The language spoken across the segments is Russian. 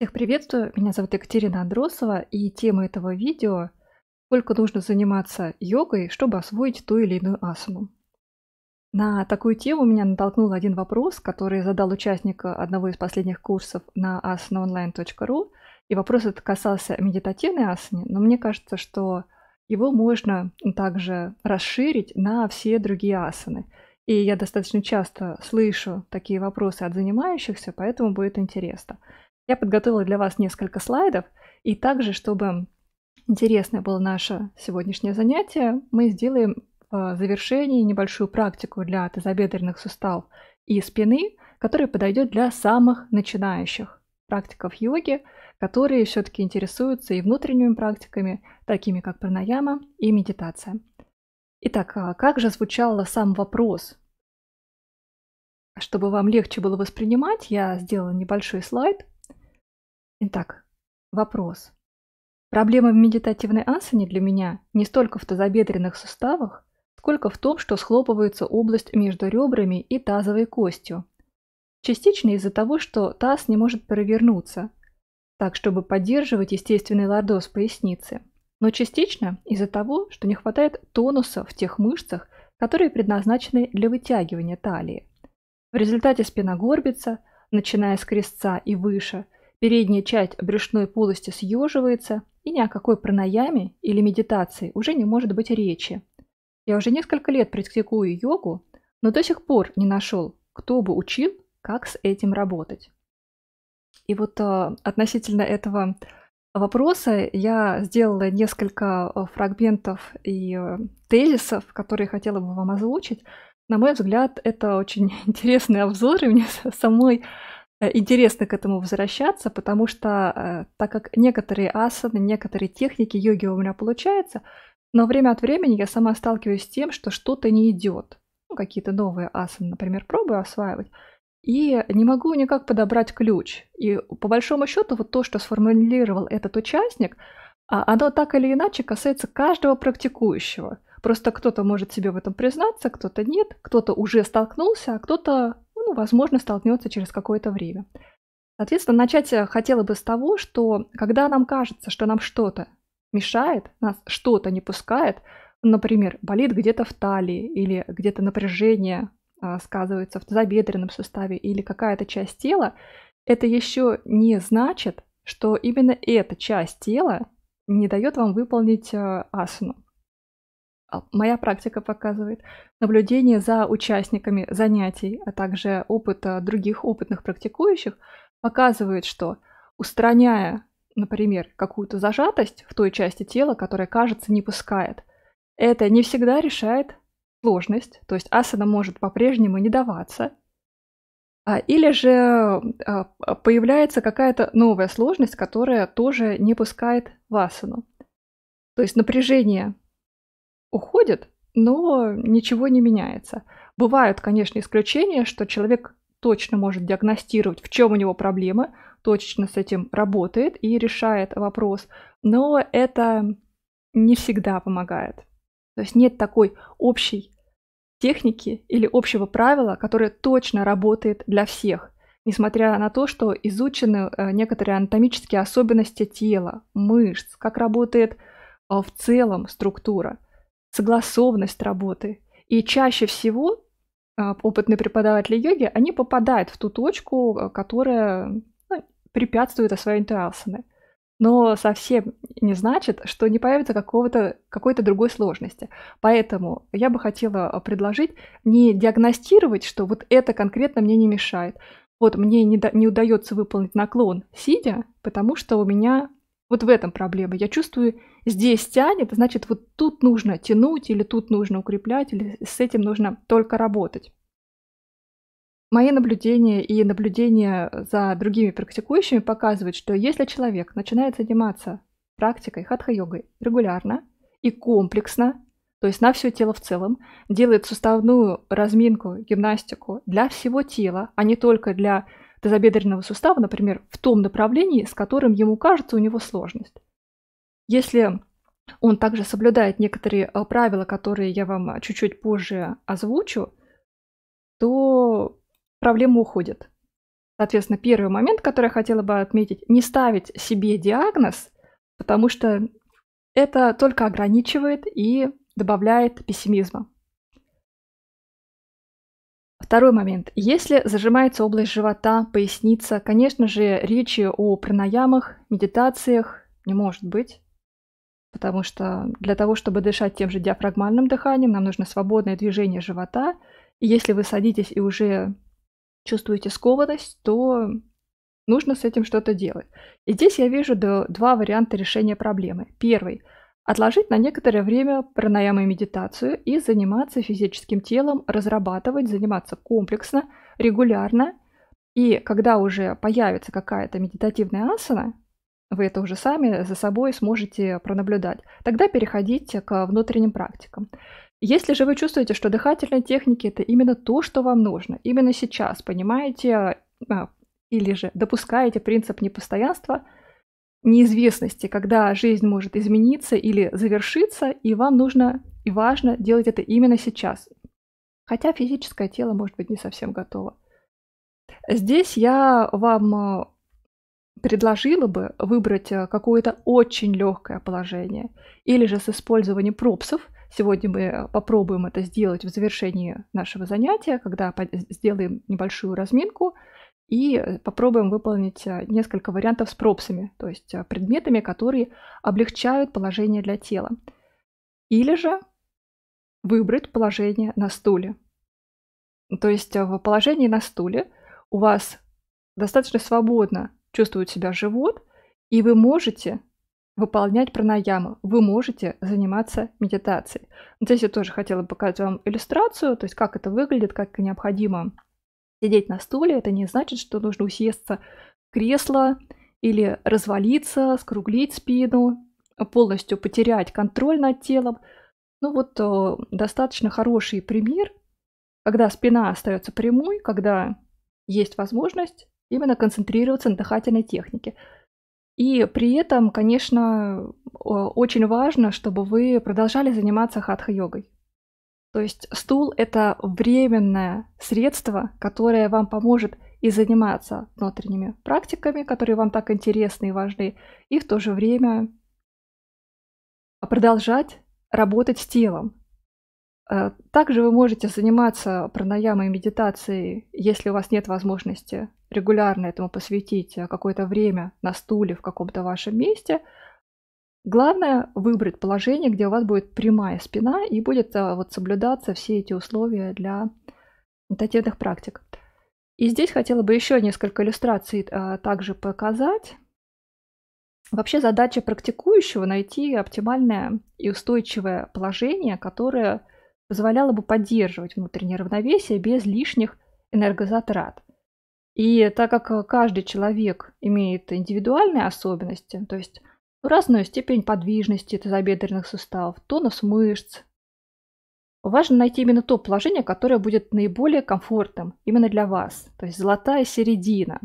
Всех приветствую, меня зовут Екатерина Андросова и тема этого видео «Сколько нужно заниматься йогой, чтобы освоить ту или иную асану?». На такую тему меня натолкнул один вопрос, который задал участник одного из последних курсов на asanaonline.ru. И вопрос этот касался медитативной асаны, но мне кажется, что его можно также расширить на все другие асаны. И я достаточно часто слышу такие вопросы от занимающихся, поэтому будет интересно. Я подготовила для вас несколько слайдов, и также, чтобы интересное было наше сегодняшнее занятие, мы сделаем в э, завершении небольшую практику для тазобедренных суставов и спины, которая подойдет для самых начинающих практиков йоги, которые все-таки интересуются и внутренними практиками, такими как пранаяма и медитация. Итак, а как же звучал сам вопрос? Чтобы вам легче было воспринимать, я сделала небольшой слайд, Итак, вопрос. Проблема в медитативной асане для меня не столько в тазобедренных суставах, сколько в том, что схлопывается область между ребрами и тазовой костью. Частично из-за того, что таз не может провернуться, так чтобы поддерживать естественный лордоз поясницы, но частично из-за того, что не хватает тонуса в тех мышцах, которые предназначены для вытягивания талии. В результате спина горбится, начиная с крестца и выше, Передняя часть брюшной полости съеживается, и ни о какой пранаяме или медитации уже не может быть речи. Я уже несколько лет практикую йогу, но до сих пор не нашел, кто бы учил, как с этим работать. И вот э, относительно этого вопроса я сделала несколько а, фрагментов и а, тезисов, которые хотела бы вам озвучить. На мой взгляд, это очень интересный обзор, и мне самой Э, интересно к этому возвращаться, потому что э, так как некоторые асаны, некоторые техники йоги у меня получаются, но время от времени я сама сталкиваюсь с тем, что что-то не идет. Ну, какие-то новые асаны, например, пробую осваивать. И не могу никак подобрать ключ. И по большому счету вот то, что сформулировал этот участник, а, оно так или иначе касается каждого практикующего. Просто кто-то может себе в этом признаться, кто-то нет, кто-то уже столкнулся, а кто-то возможно, столкнется через какое-то время. Соответственно, начать э, хотела бы с того, что когда нам кажется, что нам что-то мешает, нас что-то не пускает, например, болит где-то в талии или где-то напряжение а, сказывается в тазобедренном суставе или какая-то часть тела, это еще не значит, что именно эта часть тела не дает вам выполнить э, асану. А, моя практика показывает, наблюдение за участниками занятий, а также опыта других опытных практикующих показывает, что устраняя, например, какую-то зажатость в той части тела, которая, кажется, не пускает, это не всегда решает сложность, то есть асана может по-прежнему не даваться, а, или же а, появляется какая-то новая сложность, которая тоже не пускает в асану. То есть напряжение уходит, но ничего не меняется. Бывают, конечно, исключения, что человек точно может диагностировать, в чем у него проблемы, точечно с этим работает и решает вопрос, но это не всегда помогает. То есть нет такой общей техники или общего правила, которое точно работает для всех, несмотря на то, что изучены э, некоторые анатомические особенности тела, мышц, как работает э, в целом структура – согласованность работы. И чаще всего а, опытные преподаватели йоги, они попадают в ту точку, а, которая ну, препятствует освоению асаны. Но совсем не значит, что не появится какого-то, какой-то другой сложности. Поэтому я бы хотела а, предложить не диагностировать, что вот это конкретно мне не мешает. Вот мне не, до, не удается выполнить наклон сидя, потому что у меня вот в этом проблема. Я чувствую здесь тянет, значит вот тут нужно тянуть или тут нужно укреплять, или с этим нужно только работать. Мои наблюдения и наблюдения за другими практикующими показывают, что если человек начинает заниматься практикой хатха-йогой регулярно и комплексно, то есть на все тело в целом, делает суставную разминку, гимнастику для всего тела, а не только для тазобедренного сустава, например, в том направлении, с которым ему кажется у него сложность. Если он также соблюдает некоторые э, правила, которые я вам чуть-чуть позже озвучу, то проблема уходит. Соответственно, первый момент, который я хотела бы отметить, не ставить себе диагноз, потому что это только ограничивает и добавляет пессимизма. Второй момент. Если зажимается область живота, поясница, конечно же, речи о пранаямах, медитациях не может быть потому что для того, чтобы дышать тем же диафрагмальным дыханием, нам нужно свободное движение живота. И если вы садитесь и уже чувствуете скованность, то нужно с этим что-то делать. И здесь я вижу два варианта решения проблемы. Первый – отложить на некоторое время пранаямы и медитацию и заниматься физическим телом, разрабатывать, заниматься комплексно, регулярно. И когда уже появится какая-то медитативная асана, вы это уже сами за собой сможете пронаблюдать. Тогда переходите к внутренним практикам. Если же вы чувствуете, что дыхательные техники это именно то, что вам нужно, именно сейчас, понимаете, а, или же допускаете принцип непостоянства, неизвестности, когда жизнь может измениться или завершиться, и вам нужно и важно делать это именно сейчас. Хотя физическое тело может быть не совсем готово. Здесь я вам а, предложила бы выбрать э, какое-то очень легкое положение. Или же с использованием пропсов. Сегодня мы э, попробуем это сделать в завершении нашего занятия, когда сделаем небольшую разминку и э, попробуем выполнить несколько вариантов с пропсами, то есть предметами, которые облегчают положение для тела. Или же выбрать положение на стуле. То есть в положении на стуле у вас достаточно свободно чувствует себя живот, и вы можете выполнять пранаямы, вы можете заниматься медитацией. Здесь я тоже хотела показать вам иллюстрацию, то есть как это выглядит, как необходимо сидеть на стуле. Это не значит, что нужно усесться в кресло или развалиться, скруглить спину, полностью потерять контроль над телом. Ну вот э, достаточно хороший пример, когда спина остается прямой, когда есть возможность именно концентрироваться на дыхательной технике. И при этом, конечно, очень важно, чтобы вы продолжали заниматься хатха-йогой. То есть стул – это временное средство, которое вам поможет и заниматься внутренними практиками, которые вам так интересны и важны, и в то же время продолжать работать с телом, Э, также вы можете заниматься пранаямой и медитацией, если у вас нет возможности регулярно этому посвятить э, какое-то время на стуле в каком-то вашем месте. Главное выбрать положение, где у вас будет прямая спина и будет э, вот, соблюдаться все эти условия для медитативных практик. И здесь хотела бы еще несколько иллюстраций а, также показать. Вообще задача практикующего найти оптимальное и устойчивое положение, которое позволяло бы поддерживать внутреннее равновесие без лишних энергозатрат. И так как э, каждый человек имеет индивидуальные особенности, то есть разную степень подвижности тазобедренных суставов, тонус мышц, важно найти именно то положение, которое будет наиболее комфортным именно для вас, то есть золотая середина.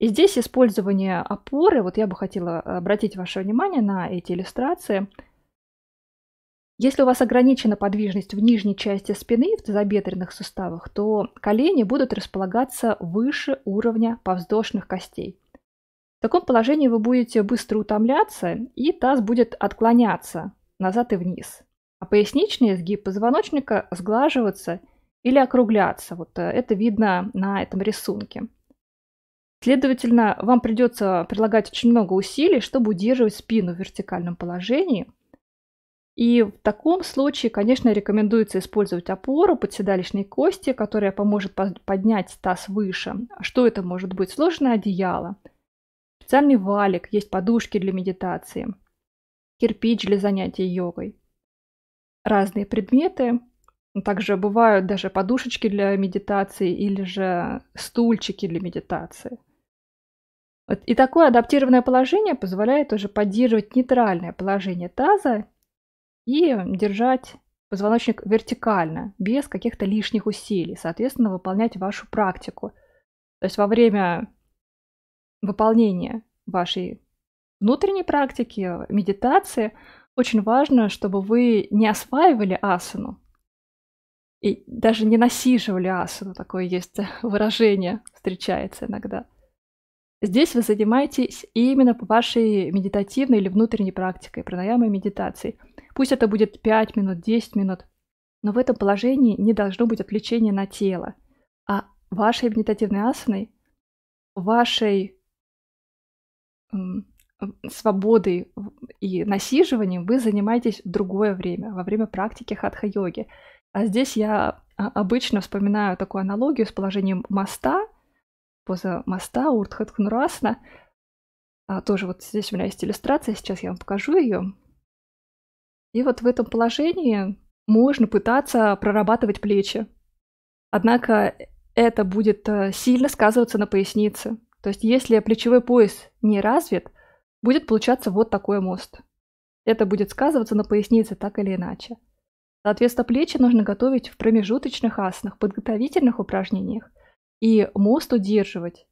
И здесь использование опоры, вот я бы хотела обратить ваше внимание на эти иллюстрации – если у вас ограничена подвижность в нижней части спины, в тазобедренных суставах, то колени будут располагаться выше уровня повздошных костей. В таком положении вы будете быстро утомляться, и таз будет отклоняться назад и вниз. А поясничный изгиб позвоночника сглаживаться или округляться. Вот э, это видно на этом рисунке. Следовательно, вам придется прилагать очень много усилий, чтобы удерживать спину в вертикальном положении – и в таком случае, конечно, рекомендуется использовать опору подседалищной кости, которая поможет поднять таз выше. А что это может быть? Сложное одеяло, специальный валик, есть подушки для медитации, кирпич для занятий йогой, разные предметы. Также бывают даже подушечки для медитации или же стульчики для медитации. И такое адаптированное положение позволяет уже поддерживать нейтральное положение таза и держать позвоночник вертикально, без каких-то лишних усилий, соответственно, выполнять вашу практику. То есть во время выполнения вашей внутренней практики, медитации, очень важно, чтобы вы не осваивали асану и даже не насиживали асану, такое есть выражение, встречается иногда. Здесь вы занимаетесь именно вашей медитативной или внутренней практикой, пранаямой медитацией. Пусть это будет 5 минут, 10 минут, но в этом положении не должно быть отвлечения на тело. А вашей медитативной асаной, вашей свободой и насиживанием вы занимаетесь в другое время, во время практики хатха-йоги. А здесь я а, обычно вспоминаю такую аналогию с положением моста, поза моста Уртхатхнурасна. А, тоже вот здесь у меня есть иллюстрация, сейчас я вам покажу ее. И вот в этом положении можно пытаться прорабатывать плечи. Однако это будет э, сильно сказываться на пояснице. То есть если плечевой пояс не развит, будет получаться вот такой мост. Это будет сказываться на пояснице так или иначе. Соответственно, плечи нужно готовить в промежуточных аснах, подготовительных упражнениях и мост удерживать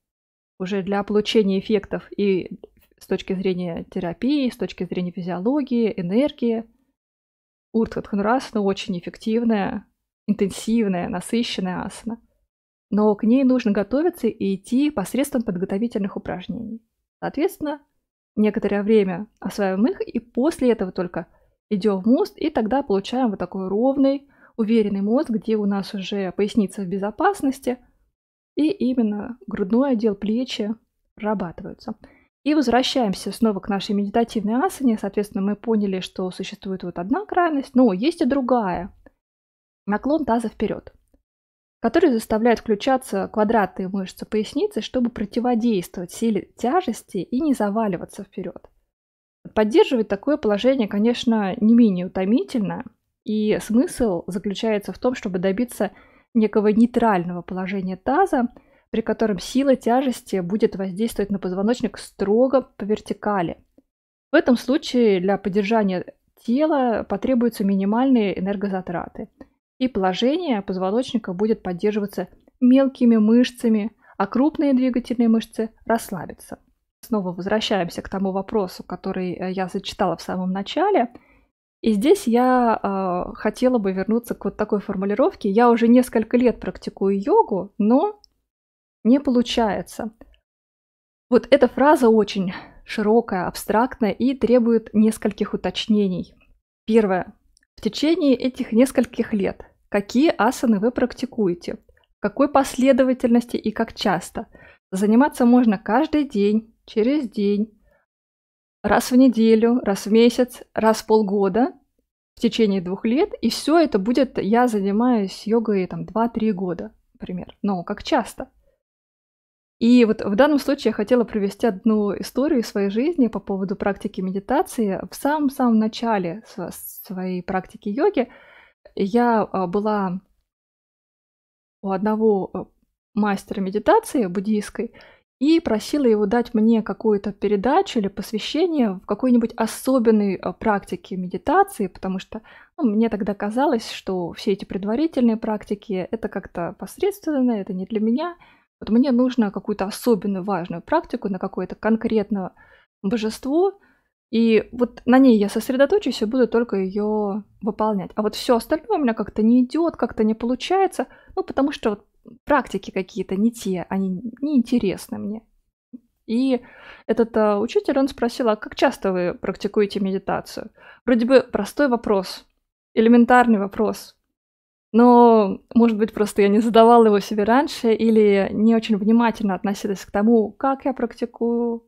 уже для получения эффектов и с точки зрения терапии, с точки зрения физиологии, энергии. Уртхатхану асана очень эффективная, интенсивная, насыщенная асана. Но к ней нужно готовиться и идти посредством подготовительных упражнений. Соответственно, некоторое время осваиваем их, и после этого только идем в мост, и тогда получаем вот такой ровный, уверенный мост, где у нас уже поясница в безопасности, и именно грудной отдел, плечи прорабатываются. И возвращаемся снова к нашей медитативной асане. Соответственно, мы поняли, что существует вот одна крайность, но есть и другая. Наклон таза вперед, который заставляет включаться квадратные мышцы поясницы, чтобы противодействовать силе тяжести и не заваливаться вперед. Поддерживать такое положение, конечно, не менее утомительно, и смысл заключается в том, чтобы добиться некого нейтрального положения таза – при котором сила тяжести будет воздействовать на позвоночник строго по вертикали. В этом случае для поддержания тела потребуются минимальные энергозатраты, и положение позвоночника будет поддерживаться мелкими мышцами, а крупные двигательные мышцы расслабятся. Снова возвращаемся к тому вопросу, который э, я зачитала в самом начале. И здесь я э, хотела бы вернуться к вот такой формулировке. Я уже несколько лет практикую йогу, но не получается. Вот эта фраза очень широкая, абстрактная и требует нескольких уточнений. Первое. В течение этих нескольких лет какие асаны вы практикуете? В какой последовательности и как часто? Заниматься можно каждый день, через день, раз в неделю, раз в месяц, раз в полгода, в течение двух лет, и все это будет, я занимаюсь йогой там 2-3 года, например. Но как часто? И вот в данном случае я хотела привести одну историю из своей жизни по поводу практики медитации. В самом-самом начале своей практики йоги я а, была у одного а, мастера медитации буддийской и просила его дать мне какую-то передачу или посвящение в какой-нибудь особенной а, практике медитации, потому что ну, мне тогда казалось, что все эти предварительные практики это как-то посредственно, это не для меня – вот мне нужно какую-то особенную важную практику на какое-то конкретное божество, и вот на ней я сосредоточусь и буду только ее выполнять. А вот все остальное у меня как-то не идет, как-то не получается, ну потому что вот практики какие-то не те, они неинтересны мне. И этот а, учитель, он спросил, а как часто вы практикуете медитацию? Вроде бы простой вопрос, элементарный вопрос, но, может быть, просто я не задавала его себе раньше или не очень внимательно относилась к тому, как я практикую,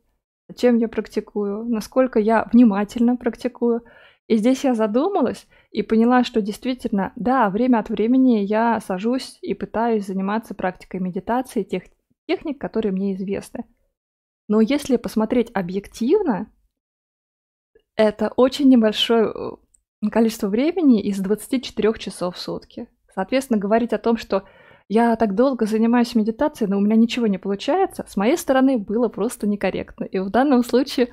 чем я практикую, насколько я внимательно практикую. И здесь я задумалась и поняла, что действительно, да, время от времени я сажусь и пытаюсь заниматься практикой медитации тех техник, которые мне известны. Но если посмотреть объективно, это очень небольшой э, количество времени из 24 часов в сутки. Соответственно, говорить о том, что я так долго занимаюсь медитацией, но у меня ничего не получается, с моей стороны было просто некорректно. И в данном случае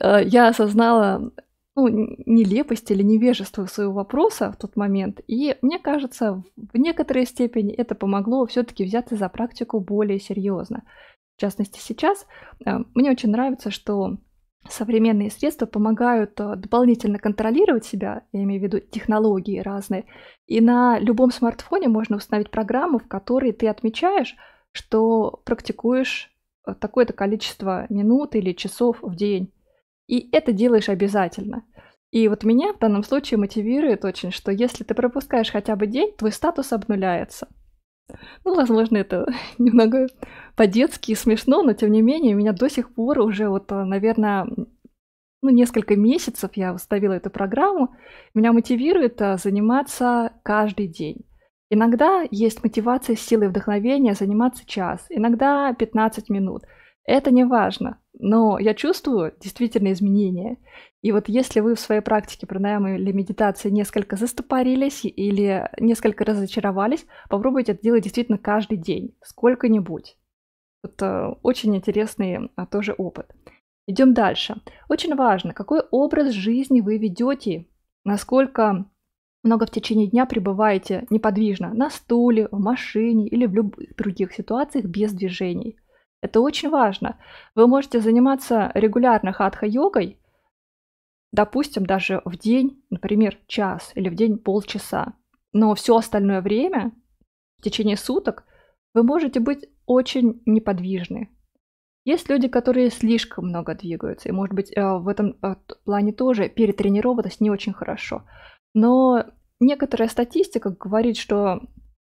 э, я осознала ну, нелепость или невежество своего вопроса в тот момент. И мне кажется, в некоторой степени это помогло все-таки взяться за практику более серьезно. В частности, сейчас э, мне очень нравится, что современные средства помогают э, дополнительно контролировать себя, я имею в виду технологии разные, и на любом смартфоне можно установить программу, в которой ты отмечаешь, что практикуешь э, такое-то количество минут или часов в день. И это делаешь обязательно. И вот меня в данном случае мотивирует очень, что если ты пропускаешь хотя бы день, твой статус обнуляется. Ну, возможно, это немного по-детски смешно, но тем не менее, у меня до сих пор уже вот, э, наверное, ну, несколько месяцев я установила эту программу, меня мотивирует э, заниматься каждый день. Иногда есть мотивация, силы и вдохновение заниматься час, иногда 15 минут – это не важно, но я чувствую действительно изменения. И вот если вы в своей практике пранаямы или медитации несколько застопорились или несколько разочаровались, попробуйте это делать действительно каждый день, сколько-нибудь. Вот э, очень интересный а, тоже опыт. Идем дальше. Очень важно, какой образ жизни вы ведете, насколько много в течение дня пребываете неподвижно на стуле, в машине или в любых других ситуациях без движений – это очень важно. Вы можете заниматься регулярно хатха-йогой, допустим, даже в день, например, час или в день полчаса. Но все остальное время, в течение суток, вы можете быть очень неподвижны. Есть люди, которые слишком много двигаются, и, может быть, э, в этом э, плане тоже перетренированность не очень хорошо. Но некоторая статистика говорит, что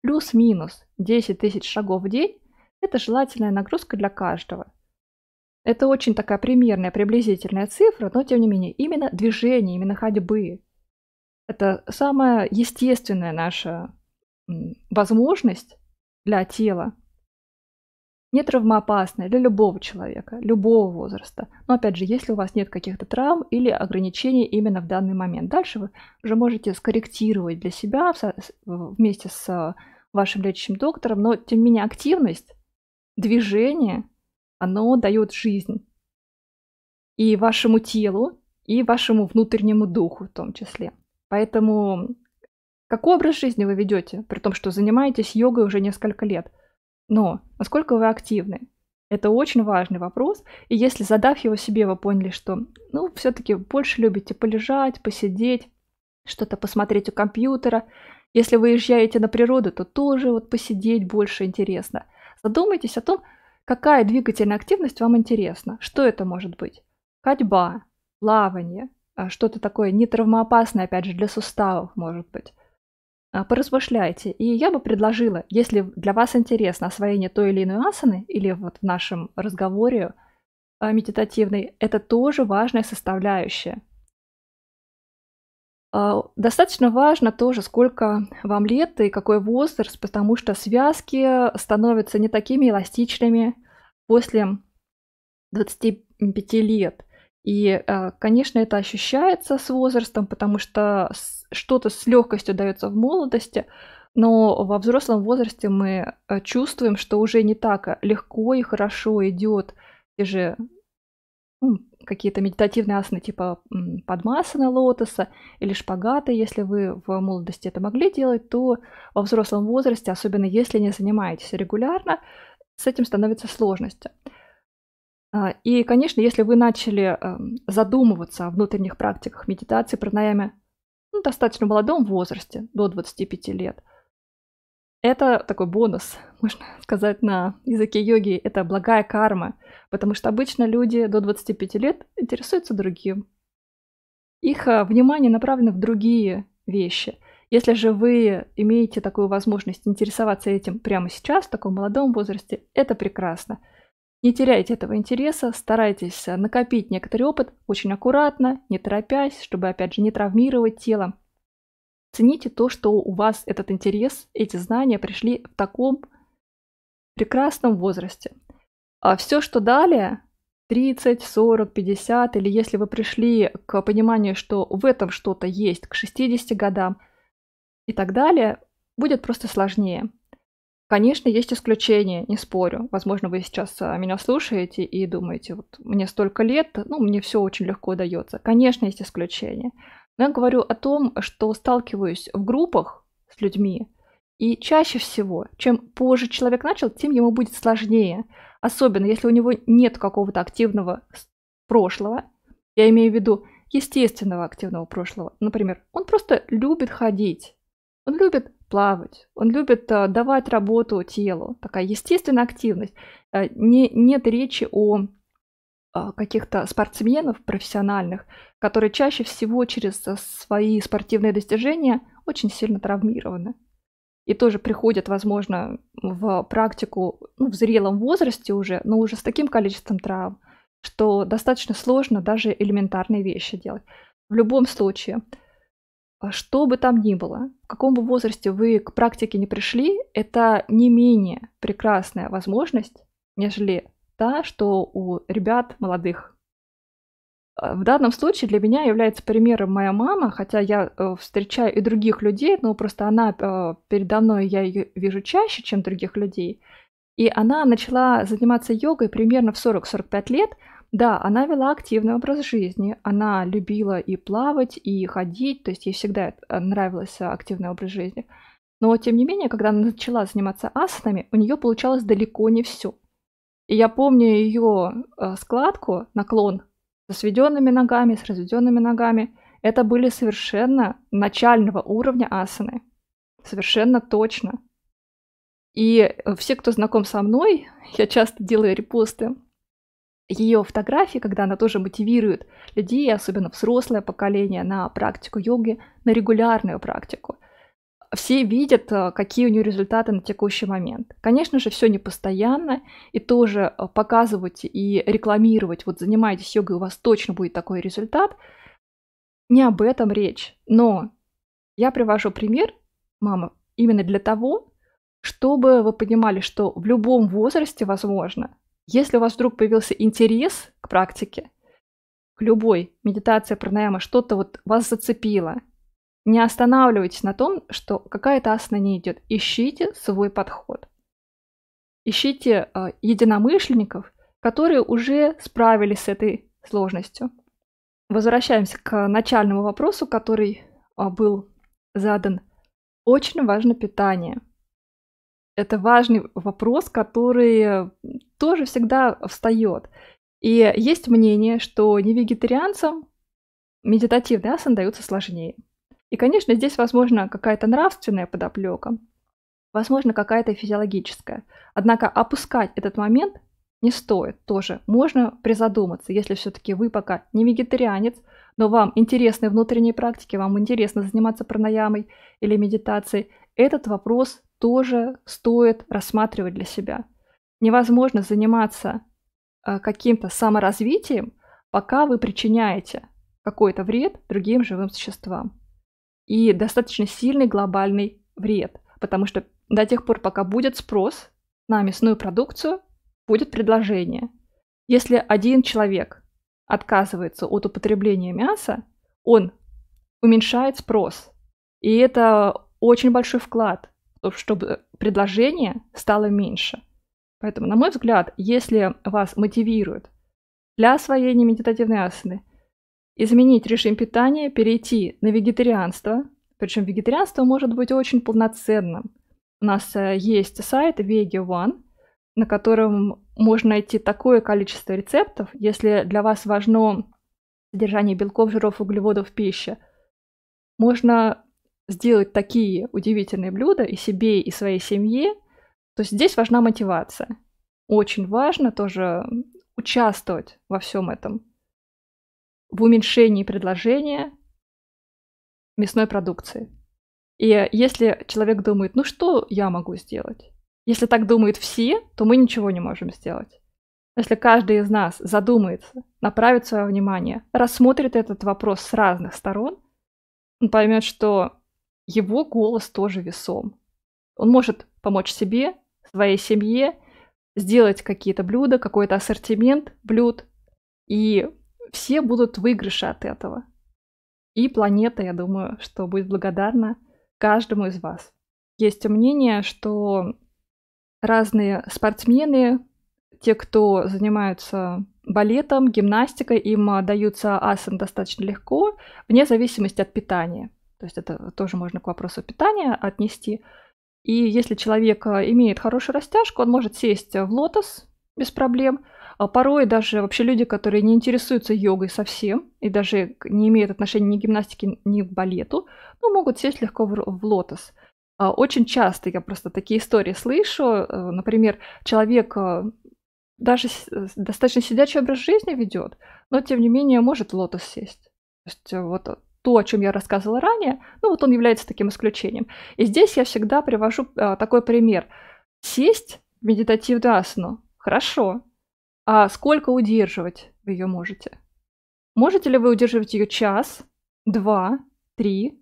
плюс-минус 10 тысяч шагов в день это желательная нагрузка для каждого. Это очень такая примерная, приблизительная цифра, но тем не менее, именно движение, именно ходьбы. Это самая естественная наша возможность для тела, не травмоопасная для любого человека, любого возраста. Но опять же, если у вас нет каких-то травм или ограничений именно в данный момент, дальше вы уже можете скорректировать для себя вместе с а, вашим лечащим доктором, но тем не менее активность движение, оно дает жизнь. И вашему телу, и вашему внутреннему духу в том числе. Поэтому какой образ жизни вы ведете, при том, что занимаетесь йогой уже несколько лет? Но насколько вы активны? Это очень важный вопрос, и если задав его себе, вы поняли, что ну, все-таки больше любите полежать, посидеть, что-то посмотреть у компьютера. Если вы езжаете на природу, то тоже вот посидеть больше интересно – Задумайтесь о том, какая двигательная активность вам интересна. Что это может быть? Ходьба, плавание, а, что-то такое нетравмоопасное, опять же, для суставов, может быть. А, Поразмышляйте. И я бы предложила, если для вас интересно освоение той или иной асаны, или вот в нашем разговоре а, медитативной, это тоже важная составляющая. А, достаточно важно тоже, сколько вам лет и какой возраст, потому что связки становятся не такими эластичными после 25 лет. И, а, конечно, это ощущается с возрастом, потому что что-то с легкостью дается в молодости, но во взрослом возрасте мы а, чувствуем, что уже не так легко и хорошо идет те же ну, какие-то медитативные асаны типа подмасаны лотоса или шпагаты, если вы в молодости это могли делать, то во взрослом возрасте, особенно если не занимаетесь регулярно, с этим становится сложностью. А, и, конечно, если вы начали эм, задумываться о внутренних практиках медитации, пранаяме ну, достаточно молодом возрасте, до 25 лет – это такой бонус, можно сказать, на языке йоги. Это благая карма, потому что обычно люди до 25 лет интересуются другим. Их э, внимание направлено в другие вещи. Если же вы имеете такую возможность интересоваться этим прямо сейчас, в таком молодом возрасте, это прекрасно. Не теряйте этого интереса, старайтесь э, накопить некоторый опыт очень аккуратно, не торопясь, чтобы, опять же, не травмировать тело. Цените то, что у вас этот интерес, эти знания пришли в таком прекрасном возрасте. А все, что далее, 30, 40, 50, или если вы пришли к пониманию, что в этом что-то есть к 60 годам и так далее, будет просто сложнее. Конечно, есть исключения, не спорю. Возможно, вы сейчас а, меня слушаете и думаете, вот мне столько лет, ну, мне все очень легко дается. Конечно, есть исключения. Но я говорю о том, что сталкиваюсь в группах с людьми, и чаще всего, чем позже человек начал, тем ему будет сложнее. Особенно, если у него нет какого-то активного прошлого. Я имею в виду естественного активного прошлого. Например, он просто любит ходить. Он любит плавать, он любит э, давать работу телу, такая естественная активность. Э, не, нет речи о а, каких-то спортсменов профессиональных, которые чаще всего через э, свои спортивные достижения очень сильно травмированы. И тоже приходят, возможно, в практику ну, в зрелом возрасте уже, но уже с таким количеством травм, что достаточно сложно даже элементарные вещи делать. В любом случае, а что бы там ни было, в каком бы возрасте вы к практике не пришли, это не менее прекрасная возможность, нежели та, что у ребят молодых. Э, в данном случае для меня является примером моя мама, хотя я э, встречаю и других людей, но просто она э, передо мной, я ее вижу чаще, чем других людей. И она начала заниматься йогой примерно в 40-45 лет. Да, она вела активный образ жизни, она любила и плавать, и ходить, то есть ей всегда нравился активный образ жизни. Но тем не менее, когда она начала заниматься асанами, у нее получалось далеко не все. И я помню ее э, складку, наклон, с сведенными ногами, с разведенными ногами. Это были совершенно начального уровня асаны. Совершенно точно. И э, все, кто знаком со мной, я часто делаю репосты ее фотографии, когда она тоже мотивирует людей, особенно взрослое поколение, на практику йоги, на регулярную практику все видят, э, какие у нее результаты на текущий момент. Конечно же, все не постоянно, и тоже э, показывать и рекламировать, вот занимаетесь йогой, у вас точно будет такой результат. Не об этом речь, но я привожу пример, мама, именно для того, чтобы вы понимали, что в любом возрасте возможно, если у вас вдруг появился интерес к практике, к любой медитации, пранаяма, что-то вот вас зацепило – не останавливайтесь на том, что какая-то асана не идет. Ищите свой подход. Ищите э, единомышленников, которые уже справились с этой сложностью. Возвращаемся к начальному вопросу, который э, был задан. Очень важно питание. Это важный вопрос, который э, тоже всегда встает. И есть мнение, что невегетарианцам медитативный асан даются сложнее. И, конечно, здесь возможно какая-то нравственная подоплека, возможно, какая-то физиологическая. Однако опускать этот момент не стоит тоже. Можно призадуматься, если все-таки вы пока не вегетарианец, но вам интересны внутренние практики, вам интересно заниматься пранаямой или медитацией, этот вопрос тоже стоит рассматривать для себя. Невозможно заниматься э, каким-то саморазвитием, пока вы причиняете какой-то вред другим живым существам и достаточно сильный глобальный вред, потому что до тех пор, пока будет спрос на мясную продукцию, будет предложение. Если один человек отказывается от употребления мяса, он уменьшает спрос. И это очень большой вклад, чтобы предложение стало меньше. Поэтому, на мой взгляд, если вас мотивирует для освоения медитативной асаны, изменить режим питания, перейти на вегетарианство. Причем вегетарианство может быть очень полноценным. У нас э, есть сайт Veggie One, на котором можно найти такое количество рецептов, если для вас важно содержание белков, жиров, углеводов в пище. Можно сделать такие удивительные блюда и себе, и своей семье. То есть здесь важна мотивация. Очень важно тоже участвовать во всем этом в уменьшении предложения мясной продукции. И если человек думает, ну что я могу сделать? Если так думают все, то мы ничего не можем сделать. Если каждый из нас задумается, направит свое внимание, рассмотрит этот вопрос с разных сторон, он поймет, что его голос тоже весом. Он может помочь себе, своей семье, сделать какие-то блюда, какой-то ассортимент блюд и все будут выигрыши от этого. И планета, я думаю, что будет благодарна каждому из вас. Есть мнение, что разные спортсмены, те, кто занимаются балетом, гимнастикой, им а, даются асан достаточно легко, вне зависимости от питания. То есть это тоже можно к вопросу питания отнести. И если человек а, имеет хорошую растяжку, он может сесть в лотос без проблем – а порой даже вообще люди, которые не интересуются йогой совсем и даже не имеют отношения ни к гимнастике, ни к балету, ну, могут сесть легко в, в лотос. А очень часто я просто такие истории слышу. Э, например, человек э, даже э, достаточно сидячий образ жизни ведет, но тем не менее может лотос сесть. То есть вот то, о чем я рассказывала ранее, ну вот он является таким исключением. И здесь я всегда привожу такой пример. Сесть в медитативную асану – хорошо, а сколько удерживать вы ее можете. Можете ли вы удерживать ее час, два, три,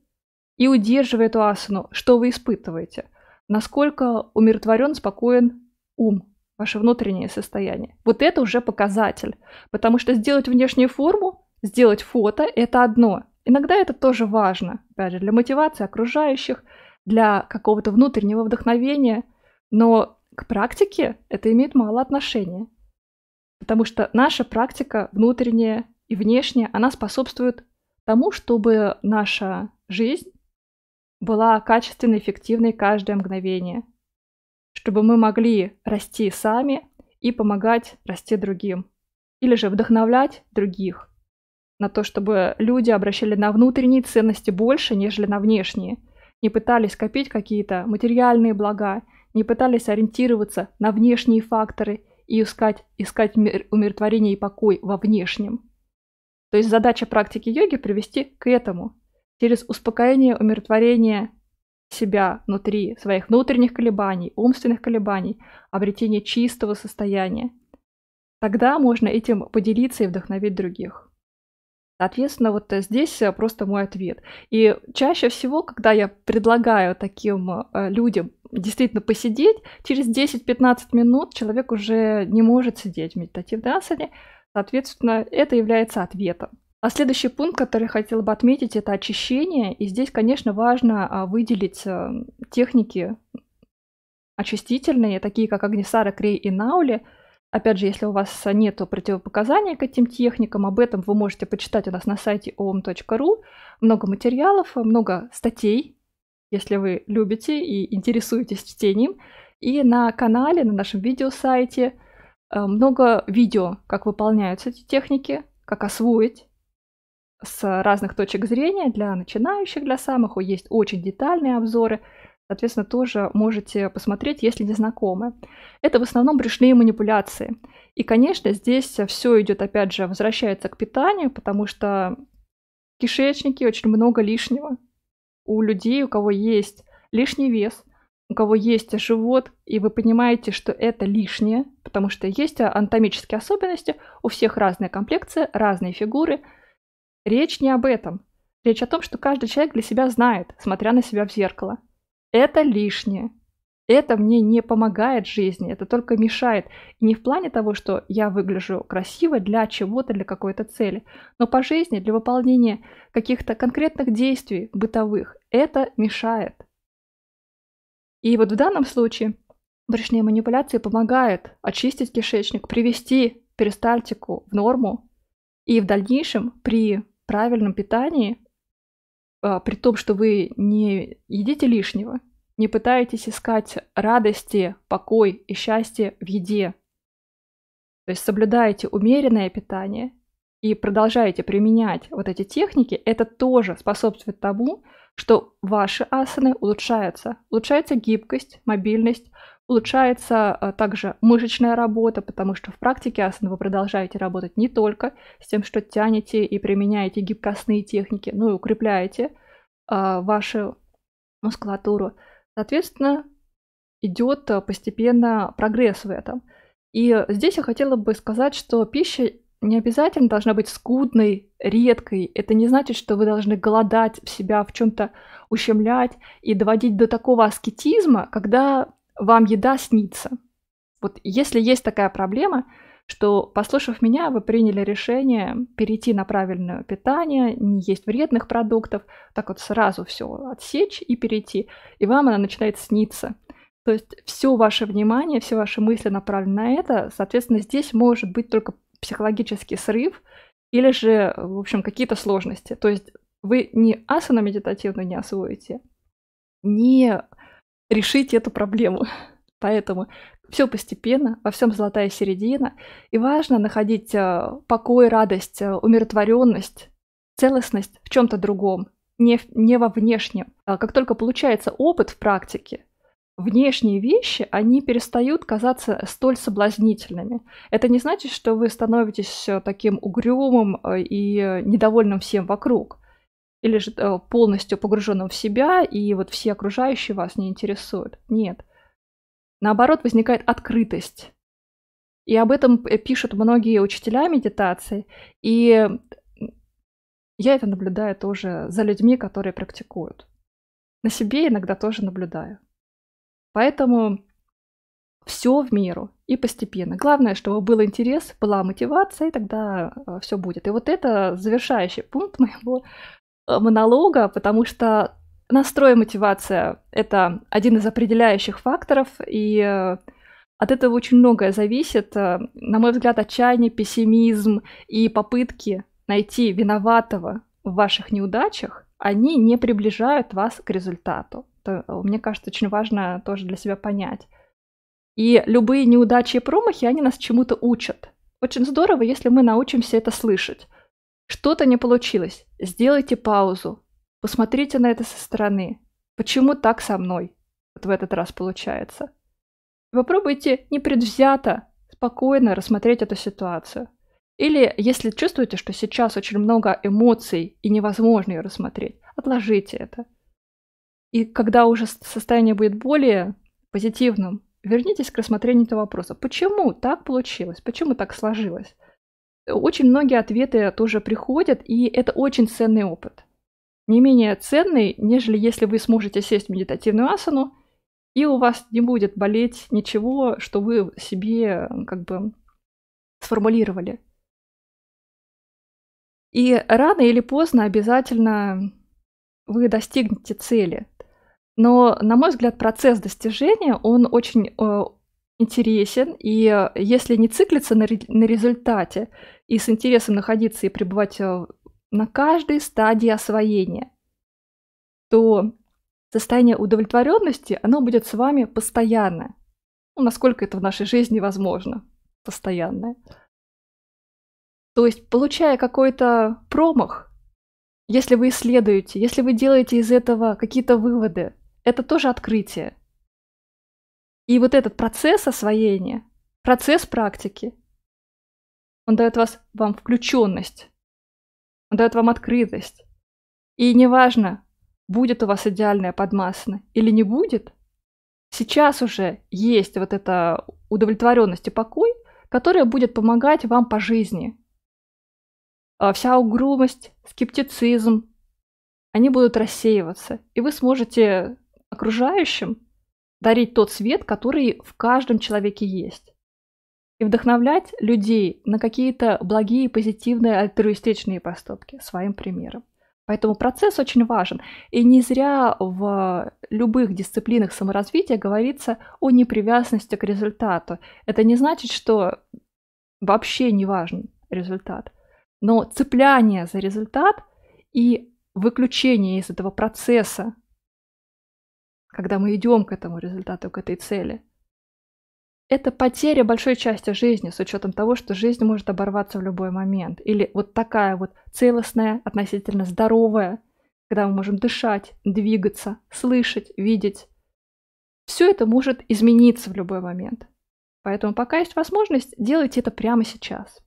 и удерживая эту асану, что вы испытываете? Насколько умиротворен, спокоен ум, ваше внутреннее состояние. Вот это уже показатель, потому что сделать внешнюю форму, сделать фото – это одно. Иногда это тоже важно, опять же, для мотивации окружающих, для какого-то внутреннего вдохновения, но к практике это имеет мало отношения. Потому что наша практика внутренняя и внешняя, она способствует тому, чтобы наша жизнь была качественно эффективной каждое мгновение, чтобы мы могли расти сами и помогать расти другим, или же вдохновлять других на то, чтобы люди обращали на внутренние ценности больше, нежели на внешние, не пытались копить какие-то материальные блага, не пытались ориентироваться на внешние факторы и искать, искать умиротворение и покой во внешнем. То есть задача практики йоги привести к этому. Через успокоение, умиротворение себя внутри, своих внутренних колебаний, умственных колебаний, обретение чистого состояния. Тогда можно этим поделиться и вдохновить других. Соответственно, вот э, здесь э, просто мой ответ. И чаще всего, когда я предлагаю таким э, людям действительно посидеть, через 10-15 минут человек уже не может сидеть в медитативной асане, соответственно, это является ответом. А следующий пункт, который хотела бы отметить, это очищение. И здесь, конечно, важно а, выделить техники очистительные, такие как Агнисара, Крей и Наули – Опять же, если у вас нет противопоказаний к этим техникам, об этом вы можете почитать у нас на сайте om.ru. Много материалов, много статей, если вы любите и интересуетесь чтением. И на канале, на нашем видеосайте э, много видео, как выполняются эти техники, как освоить с разных точек зрения для начинающих, для самых. Есть очень детальные обзоры – соответственно, тоже можете посмотреть, если не знакомы. Это в основном брюшные манипуляции. И, конечно, здесь все идет, опять же, возвращается к питанию, потому что в кишечнике очень много лишнего. У людей, у кого есть лишний вес, у кого есть живот, и вы понимаете, что это лишнее, потому что есть анатомические особенности, у всех разная комплекция, разные фигуры. Речь не об этом. Речь о том, что каждый человек для себя знает, смотря на себя в зеркало это лишнее. Это мне не помогает жизни, это только мешает. не в плане того, что я выгляжу красиво для чего-то, для какой-то цели, но по жизни, для выполнения каких-то конкретных действий бытовых, это мешает. И вот в данном случае брюшные манипуляции помогают очистить кишечник, привести перистальтику в норму и в дальнейшем при правильном питании а, при том, что вы не едите лишнего, не пытаетесь искать радости, покой и счастье в еде. То есть соблюдаете умеренное питание и продолжаете применять вот эти техники, это тоже способствует тому, что ваши асаны улучшаются. Улучшается гибкость, мобильность, Улучшается а, также мышечная работа, потому что в практике асаны вы продолжаете работать не только с тем, что тянете и применяете гибкостные техники, но и укрепляете а, вашу мускулатуру. Соответственно, идет а, постепенно прогресс в этом. И здесь я хотела бы сказать, что пища не обязательно должна быть скудной, редкой. Это не значит, что вы должны голодать себя, в чем-то ущемлять и доводить до такого аскетизма, когда вам еда снится. Вот если есть такая проблема, что, послушав меня, вы приняли решение перейти на правильное питание, не есть вредных продуктов, так вот сразу все отсечь и перейти, и вам она начинает сниться. То есть все ваше внимание, все ваши мысли направлены на это, соответственно, здесь может быть только психологический срыв или же, в общем, какие-то сложности. То есть вы ни асану медитативную не освоите, ни решить эту проблему. Поэтому все постепенно, во всем золотая середина. И важно находить э, покой, радость, э, умиротворенность, целостность в чем-то другом, не, не во внешнем. А как только получается опыт в практике, внешние вещи, они перестают казаться столь соблазнительными. Это не значит, что вы становитесь э, таким угрюмым и недовольным всем вокруг или же э, полностью погруженным в себя, и вот все окружающие вас не интересуют. Нет. Наоборот, возникает открытость. И об этом э, пишут многие учителя медитации, и я это наблюдаю тоже за людьми, которые практикуют. На себе иногда тоже наблюдаю. Поэтому все в меру и постепенно. Главное, чтобы был интерес, была мотивация, и тогда э, все будет. И вот это завершающий пункт моего Э, монолога, потому что настрой и мотивация — это один из определяющих факторов, и э, от этого очень многое зависит, э, на мой взгляд, отчаяние, пессимизм и попытки найти виноватого в ваших неудачах, они не приближают вас к результату. Это, мне кажется, очень важно тоже для себя понять. И любые неудачи и промахи, они нас чему-то учат. Очень здорово, если мы научимся это слышать. Что-то не получилось. Сделайте паузу. Посмотрите на это со стороны. Почему так со мной? Вот в этот раз получается. Попробуйте непредвзято, спокойно рассмотреть эту ситуацию. Или если чувствуете, что сейчас очень много эмоций и невозможно ее рассмотреть, отложите это. И когда уже состояние будет более позитивным, вернитесь к рассмотрению этого вопроса. Почему так получилось? Почему так сложилось? очень многие ответы тоже приходят, и это очень ценный опыт. Не менее ценный, нежели если вы сможете сесть в медитативную асану, и у вас не будет болеть ничего, что вы себе как бы сформулировали. И рано или поздно обязательно вы достигнете цели. Но, на мой взгляд, процесс достижения, он очень э, интересен, и если не циклиться на, на результате и с интересом находиться и пребывать э, на каждой стадии освоения, то состояние удовлетворенности, оно будет с вами постоянно. Ну, насколько это в нашей жизни возможно, постоянное. То есть, получая какой-то промах, если вы исследуете, если вы делаете из этого какие-то выводы, это тоже открытие. И вот этот процесс освоения, процесс практики, он дает вас, вам включенность, он дает вам открытость. И неважно, будет у вас идеальная подмасса или не будет, сейчас уже есть вот эта удовлетворенность и покой, которая будет помогать вам по жизни. А вся угрюмость, скептицизм, они будут рассеиваться, и вы сможете окружающим дарить тот свет, который в каждом человеке есть. И вдохновлять людей на какие-то благие, позитивные, альтруистичные поступки своим примером. Поэтому процесс очень важен. И не зря в любых дисциплинах саморазвития говорится о непривязанности к результату. Это не значит, что вообще не важен результат. Но цепляние за результат и выключение из этого процесса когда мы идем к этому результату, к этой цели. Это потеря большой части жизни с учетом того, что жизнь может оборваться в любой момент. Или вот такая вот целостная, относительно здоровая, когда мы можем дышать, двигаться, слышать, видеть. Все это может измениться в любой момент. Поэтому пока есть возможность, делайте это прямо сейчас.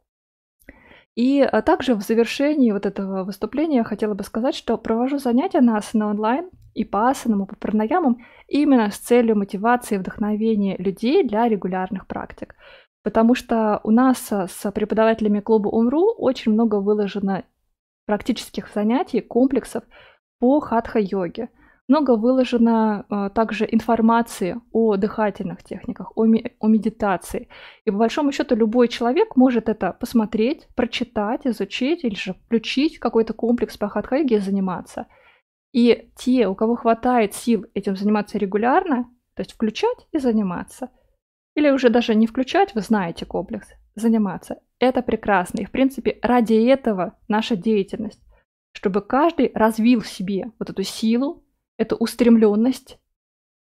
И а, также в завершении вот этого выступления я хотела бы сказать, что провожу занятия на Асана онлайн и по асанам, и по пранаямам именно с целью мотивации и вдохновения людей для регулярных практик. Потому что у нас а, с преподавателями клуба УМРУ очень много выложено практических занятий, комплексов по хатха-йоге – много выложено э, также информации о дыхательных техниках, о, о медитации. И по большому счету любой человек может это посмотреть, прочитать, изучить или же включить какой-то комплекс по хатхайге и заниматься. И те, у кого хватает сил этим заниматься регулярно, то есть включать и заниматься, или уже даже не включать, вы знаете комплекс, заниматься, это прекрасно. И в принципе ради этого наша деятельность чтобы каждый развил в себе вот эту силу, это устремленность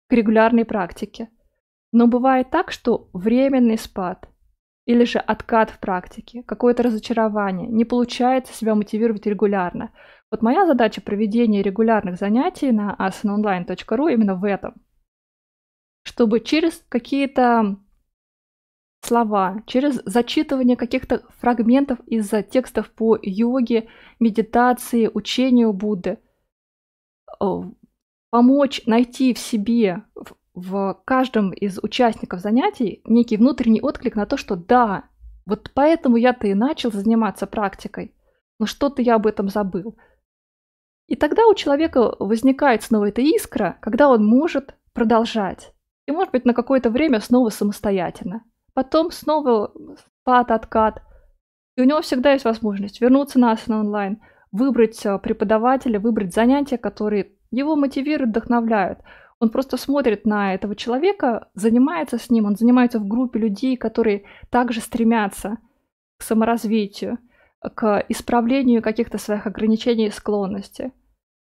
к регулярной практике. Но бывает так, что временный спад или же откат в практике, какое-то разочарование, не получается себя мотивировать регулярно. Вот моя задача проведения регулярных занятий на asanonline.ru именно в этом. Чтобы через какие-то слова, через зачитывание каких-то фрагментов из текстов по йоге, медитации, учению Будды, э, помочь найти в себе, в, в каждом из участников занятий некий внутренний отклик на то, что да, вот поэтому я-то и начал заниматься практикой, но ну что-то я об этом забыл. И тогда у человека возникает снова эта искра, когда он может продолжать. И, может быть, на какое-то время снова самостоятельно. Потом снова спад, откат. И у него всегда есть возможность вернуться на Asana онлайн, выбрать э, преподавателя, выбрать занятия, которые его мотивирует, вдохновляет. Он просто смотрит на этого человека, занимается с ним, он занимается в группе людей, которые также стремятся к саморазвитию, к исправлению каких-то своих ограничений и склонностей,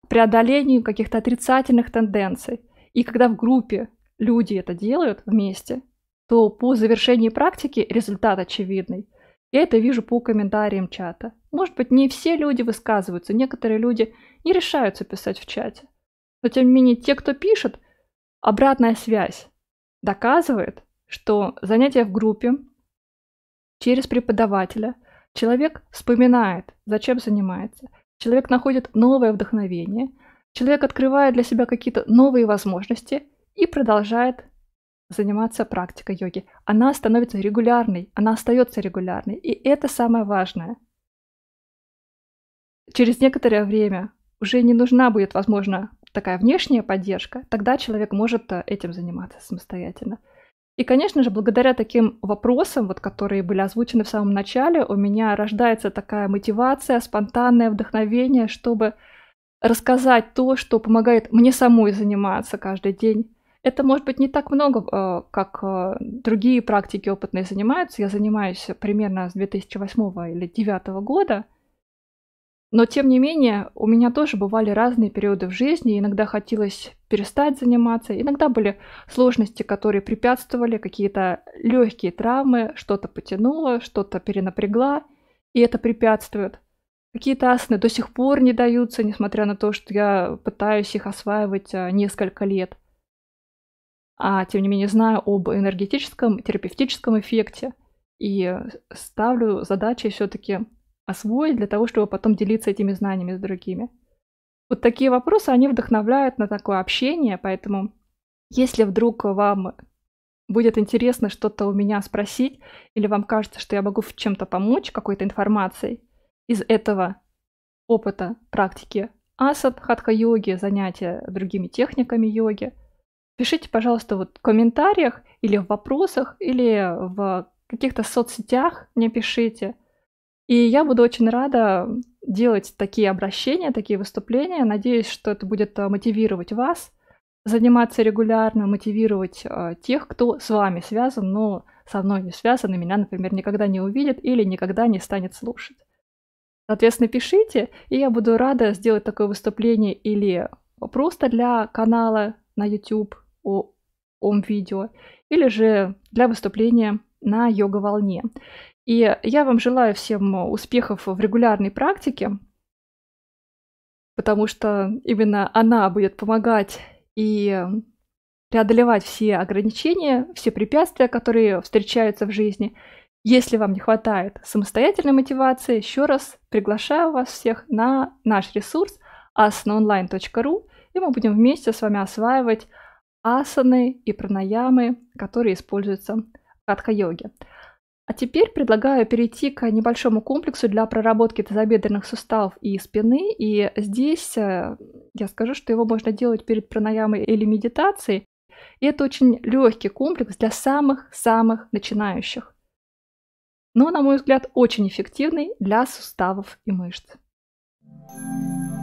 преодолению каких-то отрицательных тенденций. И когда в группе люди это делают вместе, то по завершении практики результат очевидный. Я это вижу по комментариям чата. Может быть, не все люди высказываются, некоторые люди не решаются писать в чате. Но тем не менее, те, кто пишет, обратная связь доказывает, что занятия в группе через преподавателя человек вспоминает, зачем занимается, человек находит новое вдохновение, человек открывает для себя какие-то новые возможности и продолжает заниматься практикой йоги. Она становится регулярной, она остается регулярной. И это самое важное. Через некоторое время уже не нужна будет, возможно, такая внешняя поддержка, тогда человек может э, этим заниматься самостоятельно. И, конечно же, благодаря таким вопросам, вот, которые были озвучены в самом начале, у меня рождается такая мотивация, спонтанное вдохновение, чтобы рассказать то, что помогает мне самой заниматься каждый день. Это может быть не так много, э, как э, другие практики опытные занимаются. Я занимаюсь примерно с 2008 или 2009 года. Но, тем не менее, у меня тоже бывали разные периоды в жизни. Иногда хотелось перестать заниматься, иногда были сложности, которые препятствовали, какие-то легкие травмы, что-то потянуло, что-то перенапрягла, и это препятствует. Какие-то асаны до сих пор не даются, несмотря на то, что я пытаюсь их осваивать а, несколько лет. А тем не менее знаю об энергетическом, терапевтическом эффекте и э, ставлю задачи все-таки освоить для того, чтобы потом делиться этими знаниями с другими. Вот такие вопросы, они вдохновляют на такое общение, поэтому если вдруг вам будет интересно что-то у меня спросить, или вам кажется, что я могу в чем-то помочь, какой-то информацией из этого опыта практики асад, хатха-йоги, занятия другими техниками йоги, пишите, пожалуйста, вот в комментариях или в вопросах, или в каких-то соцсетях мне пишите – и я буду очень рада делать такие обращения, такие выступления. Надеюсь, что это будет э, мотивировать вас заниматься регулярно, мотивировать э, тех, кто с вами связан, но со мной не связан и меня, например, никогда не увидит или никогда не станет слушать. Соответственно, пишите, и я буду рада сделать такое выступление или просто для канала на YouTube о ом видео, или же для выступления на йога-волне. И я вам желаю всем э, успехов в регулярной практике, потому что именно она будет помогать и преодолевать все ограничения, все препятствия, которые встречаются в жизни. Если вам не хватает самостоятельной мотивации, еще раз приглашаю вас всех на наш ресурс asanaonline.ru, и мы будем вместе с вами осваивать асаны и пранаямы, которые используются в катха-йоге. А теперь предлагаю перейти к небольшому комплексу для проработки тазобедренных суставов и спины. И здесь э, я скажу, что его можно делать перед пранаямой или медитацией. И это очень легкий комплекс для самых-самых начинающих. Но, на мой взгляд, очень эффективный для суставов и мышц. Thank you